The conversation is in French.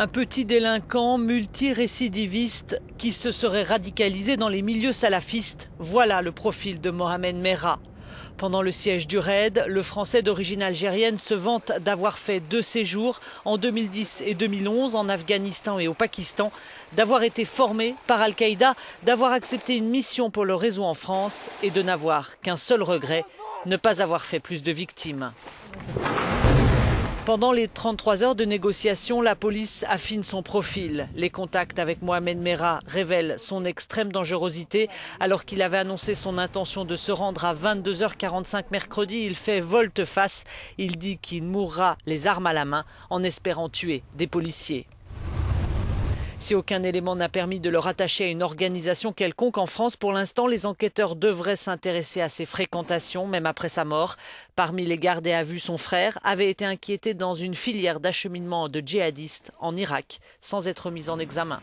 Un petit délinquant multirécidiviste qui se serait radicalisé dans les milieux salafistes, voilà le profil de Mohamed Merah. Pendant le siège du raid, le Français d'origine algérienne se vante d'avoir fait deux séjours en 2010 et 2011 en Afghanistan et au Pakistan, d'avoir été formé par Al-Qaïda, d'avoir accepté une mission pour le réseau en France et de n'avoir qu'un seul regret, ne pas avoir fait plus de victimes. Pendant les 33 heures de négociation, la police affine son profil. Les contacts avec Mohamed Merah révèlent son extrême dangerosité. Alors qu'il avait annoncé son intention de se rendre à 22h45 mercredi, il fait volte-face. Il dit qu'il mourra les armes à la main en espérant tuer des policiers. Si aucun élément n'a permis de le rattacher à une organisation quelconque en France, pour l'instant, les enquêteurs devraient s'intéresser à ses fréquentations, même après sa mort. Parmi les gardés à vue, son frère avait été inquiété dans une filière d'acheminement de djihadistes en Irak, sans être mis en examen.